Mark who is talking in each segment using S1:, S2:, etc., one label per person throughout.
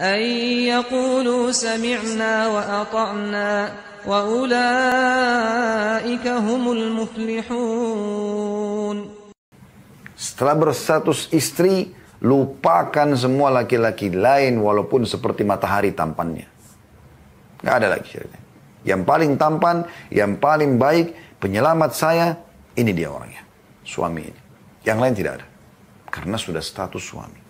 S1: أن يقولوا سمعنا وأطعنا وأولئك هم المفلحون Setelah berstatus istri, lupakan semua laki-laki lain walaupun seperti matahari tampannya. Gak ada lagi ceritanya. Yang paling tampan, yang paling baik, penyelamat saya, ini dia orangnya. Suami ini. Yang lain tidak ada. Karena sudah status suami.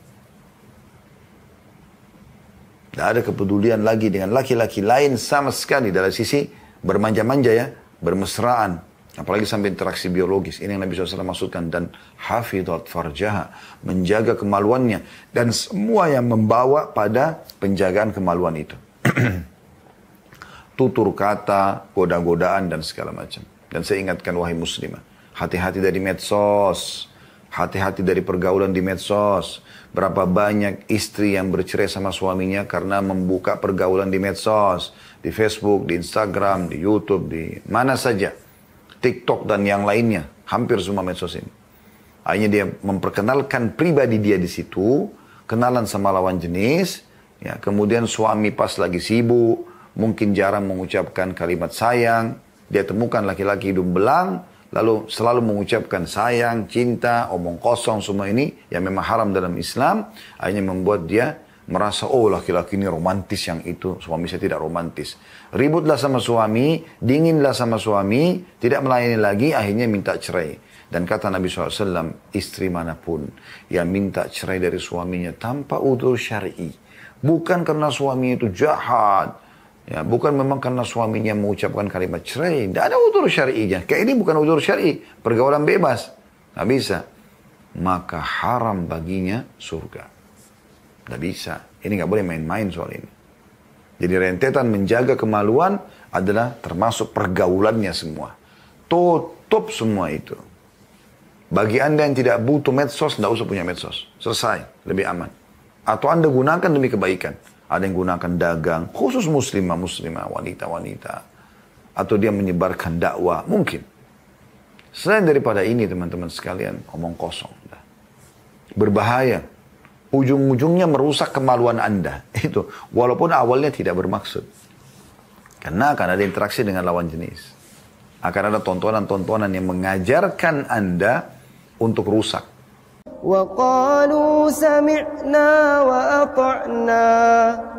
S1: Tidak ada kepedulian lagi dengan laki-laki lain sama sekali dari sisi bermanja-manja ya, bermesraan. Apalagi sampai interaksi biologis. Ini yang Nabi SAW maksudkan. Dan hafidhat farjaha. Menjaga kemaluannya. Dan semua yang membawa pada penjagaan kemaluan itu. Tutur kata, goda-godaan dan segala macam. Dan saya ingatkan wahai muslimah. Hati-hati dari medsos Hati-hati dari pergaulan di medsos. Berapa banyak istri yang bercerai sama suaminya karena membuka pergaulan di medsos. Di Facebook, di Instagram, di Youtube, di mana saja. TikTok dan yang lainnya. Hampir semua medsos ini. Akhirnya dia memperkenalkan pribadi dia di situ. Kenalan sama lawan jenis. Ya, kemudian suami pas lagi sibuk. Mungkin jarang mengucapkan kalimat sayang. Dia temukan laki-laki hidung belang lalu selalu mengucapkan sayang, cinta, omong kosong semua ini yang memang haram dalam Islam, akhirnya membuat dia merasa oh laki-laki ini romantis yang itu, suami saya tidak romantis. Ributlah sama suami, dinginlah sama suami, tidak melayani lagi, akhirnya minta cerai. Dan kata Nabi SAW, istri manapun yang minta cerai dari suaminya tanpa utuh syari. Bukan karena suaminya itu jahat, Ya, bukan memang karena suaminya mengucapkan kalimat cerai. Tidak ada udur syari'inya. Kayak ini bukan udur syari'i. Pergaulan bebas. Nggak bisa. Maka haram baginya surga. Nggak bisa. Ini nggak boleh main-main soal ini. Jadi rentetan menjaga kemaluan adalah termasuk pergaulannya semua. Tutup semua itu. Bagi Anda yang tidak butuh medsos, tidak usah punya medsos. Selesai. Lebih aman. Atau Anda gunakan demi kebaikan ada yang gunakan dagang, khusus muslimah, muslimah, wanita-wanita. Atau dia menyebarkan dakwah, mungkin. Selain daripada ini teman-teman sekalian, omong kosong. Berbahaya. Ujung-ujungnya merusak kemaluan Anda. Itu. Walaupun awalnya tidak bermaksud. Karena akan ada interaksi dengan lawan jenis. Akan ada tontonan-tontonan yang mengajarkan Anda untuk rusak. وقالوا سمعنا وأطعنا